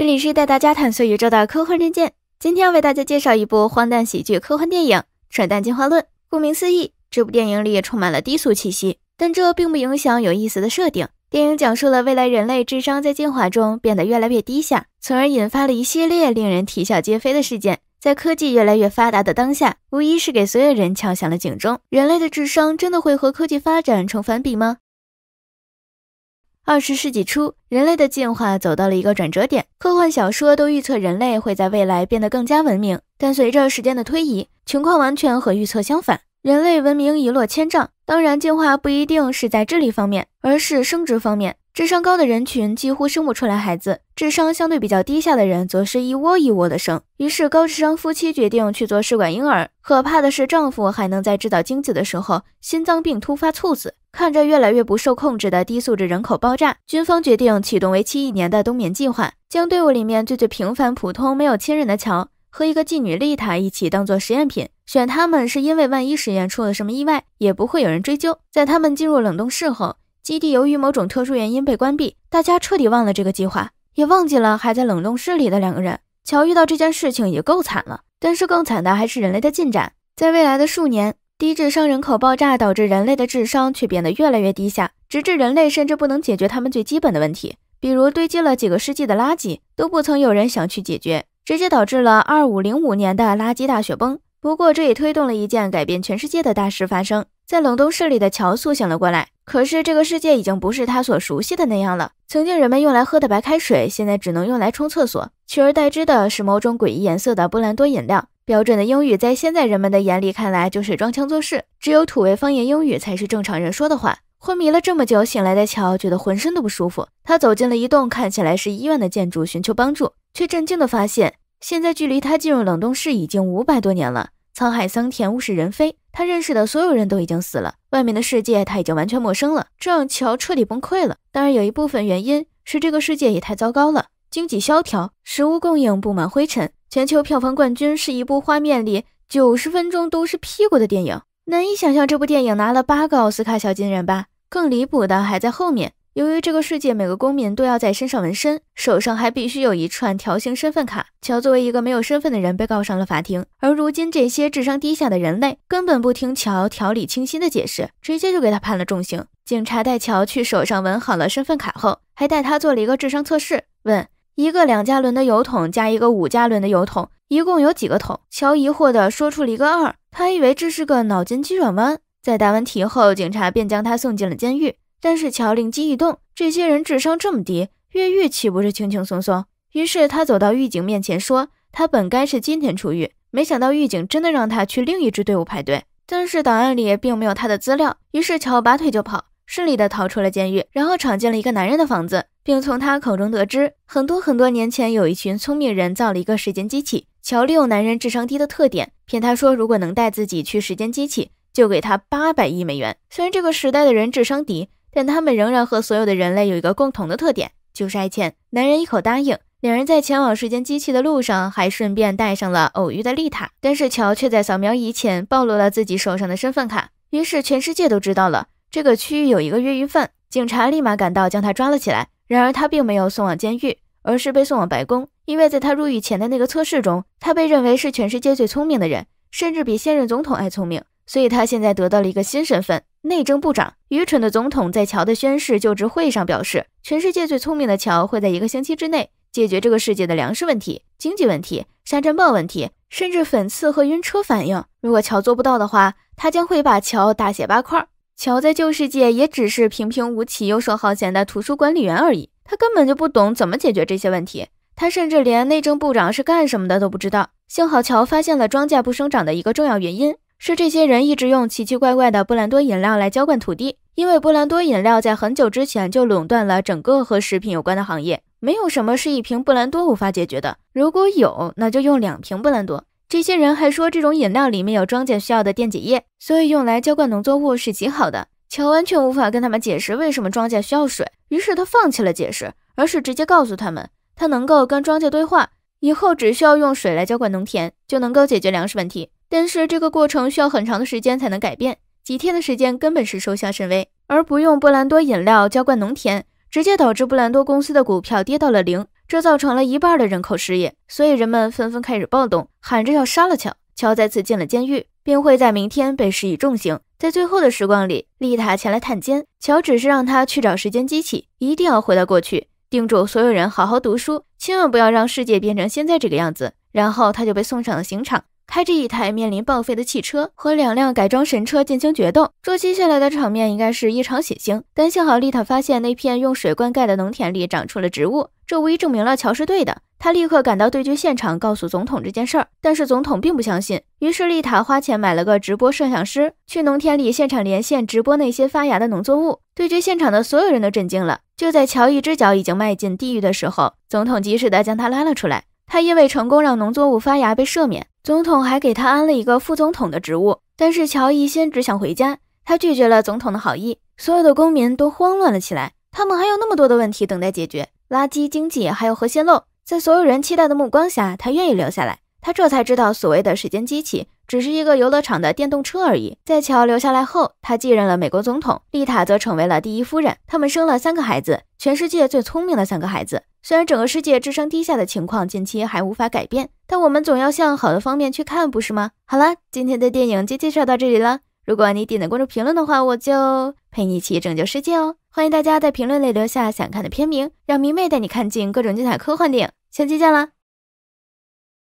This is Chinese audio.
这里是带大家探索宇宙的科幻战舰，今天要为大家介绍一部荒诞喜剧科幻电影《蠢蛋进化论》。顾名思义，这部电影里充满了低俗气息，但这并不影响有意思的设定。电影讲述了未来人类智商在进化中变得越来越低下，从而引发了一系列令人啼笑皆非的事件。在科技越来越发达的当下，无疑是给所有人敲响了警钟：人类的智商真的会和科技发展成反比吗？二十世纪初，人类的进化走到了一个转折点。科幻小说都预测人类会在未来变得更加文明，但随着时间的推移，情况完全和预测相反，人类文明一落千丈。当然，进化不一定是在智力方面，而是生殖方面。智商高的人群几乎生不出来孩子，智商相对比较低下的人则是一窝一窝的生。于是，高智商夫妻决定去做试管婴儿。可怕的是，丈夫还能在制造精子的时候心脏病突发猝死。看着越来越不受控制的低素质人口爆炸，军方决定启动为期一年的冬眠计划，将队伍里面最最平凡普通、没有亲人的乔和一个妓女丽塔一起当做实验品。选他们是因为万一实验出了什么意外，也不会有人追究。在他们进入冷冻室后，基地由于某种特殊原因被关闭，大家彻底忘了这个计划，也忘记了还在冷冻室里的两个人。乔遇到这件事情也够惨了，但是更惨的还是人类的进展，在未来的数年。低智商人口爆炸导致人类的智商却变得越来越低下，直至人类甚至不能解决他们最基本的问题，比如堆积了几个世纪的垃圾都不曾有人想去解决，直接导致了二五零五年的垃圾大雪崩。不过这也推动了一件改变全世界的大事发生，在冷冻室里的乔苏醒了过来，可是这个世界已经不是他所熟悉的那样了。曾经人们用来喝的白开水，现在只能用来冲厕所，取而代之的是某种诡异颜色的波兰多饮料。标准的英语在现在人们的眼里看来就是装腔作势，只有土味方言英语才是正常人说的话。昏迷了这么久，醒来的乔觉得浑身都不舒服。他走进了一栋看起来是医院的建筑，寻求帮助，却震惊地发现，现在距离他进入冷冻室已经五百多年了，沧海桑田，物是人非。他认识的所有人都已经死了，外面的世界他已经完全陌生了，这让乔彻底崩溃了。当然，有一部分原因是这个世界也太糟糕了，经济萧条，食物供应布满灰尘。全球票房冠军是一部画面里九十分钟都是屁股的电影，难以想象这部电影拿了八个奥斯卡小金人吧？更离谱的还在后面。由于这个世界每个公民都要在身上纹身，手上还必须有一串条形身份卡，乔作为一个没有身份的人，被告上了法庭。而如今这些智商低下的人类根本不听乔条理清晰的解释，直接就给他判了重刑。警察带乔去手上纹好了身份卡后，还带他做了一个智商测试，问。一个两加仑的油桶加一个五加仑的油桶，一共有几个桶？乔疑惑地说出了一个二。他以为这是个脑筋急转弯。在答完题后，警察便将他送进了监狱。但是乔灵机一动，这些人智商这么低，越狱岂不是轻轻松松？于是他走到狱警面前说，他本该是今天出狱，没想到狱警真的让他去另一支队伍排队。但是档案里并没有他的资料，于是乔拔腿就跑。顺利的逃出了监狱，然后闯进了一个男人的房子，并从他口中得知，很多很多年前，有一群聪明人造了一个时间机器。乔利用男人智商低的特点，骗他说，如果能带自己去时间机器，就给他八百亿美元。虽然这个时代的人智商低，但他们仍然和所有的人类有一个共同的特点，就是爱钱。男人一口答应。两人在前往时间机器的路上，还顺便带上了偶遇的丽塔。但是乔却在扫描仪前暴露了自己手上的身份卡，于是全世界都知道了。这个区域有一个越狱犯，警察立马赶到，将他抓了起来。然而他并没有送往监狱，而是被送往白宫，因为在他入狱前的那个测试中，他被认为是全世界最聪明的人，甚至比现任总统还聪明。所以他现在得到了一个新身份——内政部长。愚蠢的总统在乔的宣誓就职会上表示，全世界最聪明的乔会在一个星期之内解决这个世界的粮食问题、经济问题、沙尘暴问题，甚至粉刺和晕车反应。如果乔做不到的话，他将会把乔大卸八块。乔在旧世界也只是平平无奇、游手好闲的图书管理员而已，他根本就不懂怎么解决这些问题。他甚至连内政部长是干什么的都不知道。幸好乔发现了庄稼不生长的一个重要原因，是这些人一直用奇奇怪怪的布兰多饮料来浇灌土地，因为布兰多饮料在很久之前就垄断了整个和食品有关的行业，没有什么是一瓶布兰多无法解决的。如果有，那就用两瓶布兰多。这些人还说，这种饮料里面有庄稼需要的电解液，所以用来浇灌农作物是极好的。乔完全无法跟他们解释为什么庄稼需要水，于是他放弃了解释，而是直接告诉他们，他能够跟庄稼对话，以后只需要用水来浇灌农田，就能够解决粮食问题。但是这个过程需要很长的时间才能改变，几天的时间根本是收效甚微。而不用布兰多饮料浇灌农田，直接导致布兰多公司的股票跌到了零。这造成了一半的人口失业，所以人们纷纷开始暴动，喊着要杀了乔。乔再次进了监狱，并会在明天被施以重刑。在最后的时光里，丽塔前来探监，乔只是让他去找时间机器，一定要回到过去，叮嘱所有人好好读书，千万不要让世界变成现在这个样子。然后他就被送上了刑场，开着一台面临报废的汽车和两辆改装神车进行决斗。这接下来的场面应该是一场血腥，但幸好丽塔发现那片用水灌溉的农田里长出了植物。这无疑证明了乔是对的。他立刻赶到对决现场，告诉总统这件事儿。但是总统并不相信。于是丽塔花钱买了个直播摄像师，去农田里现场连线直播那些发芽的农作物。对决现场的所有人都震惊了。就在乔一只脚已经迈进地狱的时候，总统及时的将他拉了出来。他因为成功让农作物发芽被赦免，总统还给他安了一个副总统的职务。但是乔一心只想回家，他拒绝了总统的好意。所有的公民都慌乱了起来，他们还有那么多的问题等待解决。垃圾经济，还有核泄漏，在所有人期待的目光下，他愿意留下来。他这才知道，所谓的时间机器，只是一个游乐场的电动车而已。在乔留下来后，他继任了美国总统，丽塔则成为了第一夫人。他们生了三个孩子，全世界最聪明的三个孩子。虽然整个世界智商低下的情况近期还无法改变，但我们总要向好的方面去看，不是吗？好了，今天的电影就介绍到这里了。如果你点赞、关注、评论的话，我就陪你一起拯救世界哦。欢迎大家在评论里留下想看的片名，让迷妹带你看尽各种精彩科幻电影。下期见啦！